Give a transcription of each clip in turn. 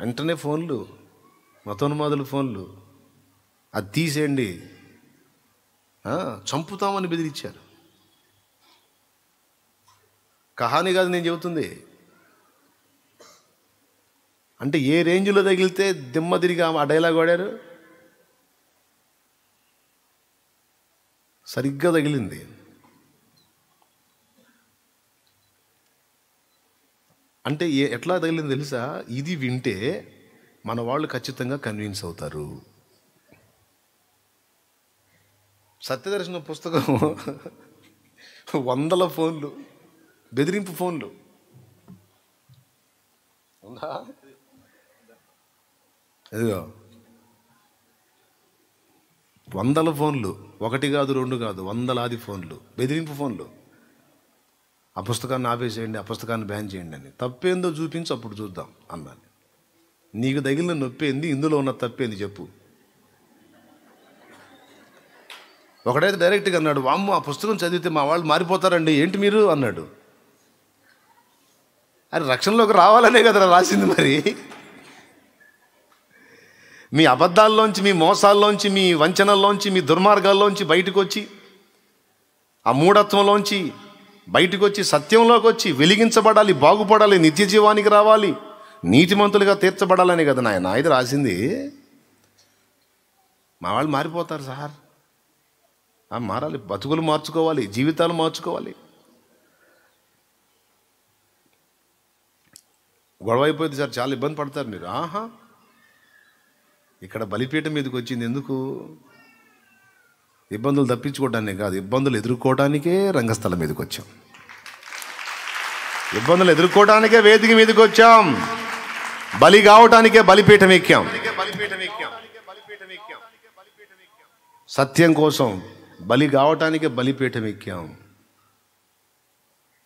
వెంటనే ఫోన్లు మతోన్మాదుల ఫోన్లు అది తీసేయండి చంపుతామని బెదిరించారు కహాని కాదు నేను చెబుతుంది అంటే ఏ రేంజ్లో తగిలితే దిమ్మ తిరిగి ఆ డైలాగ్ వాడారు సరిగ్గా తగిలింది అంటే ఎట్లా తగిలింది తెలుసా ఇది వింటే మన వాళ్ళు ఖచ్చితంగా కన్విన్స్ అవుతారు సత్యదర్శన పుస్తకం వందల ఫోన్లు బెదిరింపు ఫోన్లు ఉందా వందల ఫోన్లు ఒకటి కాదు రెండు కాదు వందలాది ఫోన్లు బెదిరింపు ఫోన్లు ఆ పుస్తకాన్ని ఆపేసేయండి ఆ పుస్తకాన్ని బ్యాన్ చేయండి అని తప్పేందో చూపించి అప్పుడు చూద్దాం అన్నాను నీకు తగిలిన నొప్పేంది ఇందులో ఉన్న తప్పేంది చెప్పు ఒకడైతే డైరెక్ట్గా అన్నాడు వామ్మ ఆ పుస్తకం చదివితే మా వాళ్ళు మారిపోతారండి ఏంటి మీరు అన్నాడు అరే రక్షణలోకి రావాలనే కదా రాసింది మరి మీ అబద్ధాల్లోంచి మీ మోసాల్లోంచి మీ వంచనల్లోంచి మీ దుర్మార్గాల్లోంచి బయటకు వచ్చి ఆ మూఢత్వంలోంచి బయటకు వచ్చి సత్యంలోకి వచ్చి వెలిగించబడాలి బాగుపడాలి నిత్య జీవానికి రావాలి నీతిమంతులుగా తీర్చబడాలని కదా నాయన ఇది రాసింది మా వాళ్ళు మారిపోతారు సార్ మారాలి బతుకులు మార్చుకోవాలి జీవితాలు మార్చుకోవాలి గొడవ అయిపోయింది సార్ చాలా ఇబ్బంది పడతారు మీరు ఆహా ఇక్కడ బలిపీఠం మీదకి వచ్చింది ఎందుకు ఇబ్బందులు తప్పించుకోవడానికి కాదు ఇబ్బందులు ఎదుర్కోవడానికే రంగస్థలం మీదకి వచ్చాం ఇబ్బందులు ఎదుర్కోవడానికే వేదిక మీదకి వచ్చాం బలి కావటానికే బలిపీఠం ఎక్కాం సత్యం కోసం బలి కావటానికే బలిపీఠం ఎక్కాం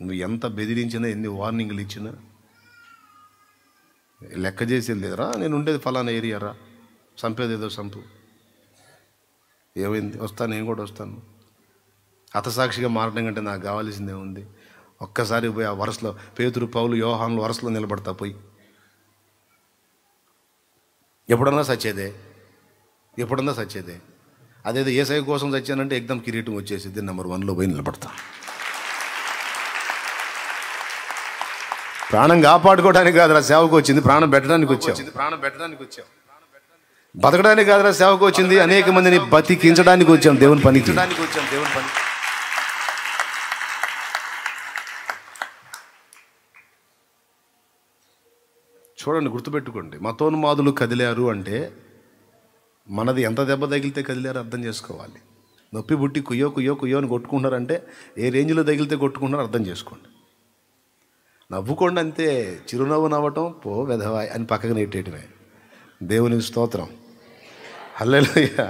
నువ్వు ఎంత బెదిరించినా ఎన్ని వార్నింగ్లు ఇచ్చినా లెక్క చేసేది లేదురా నేను ఉండేది ఫలానా ఏరియారా చంపేది ఏదో చంపు ఏమైంది వస్తాను నేను కూడా వస్తాను హతసాక్షిగా మారడం కంటే నాకు కావాల్సిందే ఉంది ఒక్కసారి పోయి ఆ వరసలో పేతురు పౌలు యోహాన్లు వరసలో నిలబడతా పోయి ఎప్పుడన్నా సచ్చేదే ఎప్పుడన్నా సచ్చేదే అదేదో ఏసఐ కోసం సచ్చానంటే ఎగ్దం కిరీటం వచ్చేసింది నెంబర్ వన్లో పోయి నిలబడతా ప్రాణం కాపాడుకోవడానికి కాదు సేవకు వచ్చింది ప్రాణం పెట్టడానికి వచ్చింది ప్రాణం పెట్టడానికి వచ్చావు బతకడానికి కాదురా సేవకు వచ్చింది అనేక మందిని బతికించడానికి వచ్చాం దేవుని దేవుని పని చూడండి గుర్తుపెట్టుకోండి మతోన్మాదులు కదిలారు అంటే మనది ఎంత దెబ్బ తగిలితే కదిలారో అర్థం చేసుకోవాలి నొప్పి బుట్టి కుయ్యో కుయ్యో కుయ్యో అని కొట్టుకుంటున్నారంటే ఏ రేంజ్లో తగిలితే కొట్టుకుంటున్నారో అర్థం చేసుకోండి నవ్వుకోండి అంతే చిరునవ్వు నవ్వటం పో వెధవాయ్ అని పక్కకు నెట్టేయటమే దేవుని స్తోత్రం హల్లెలూయా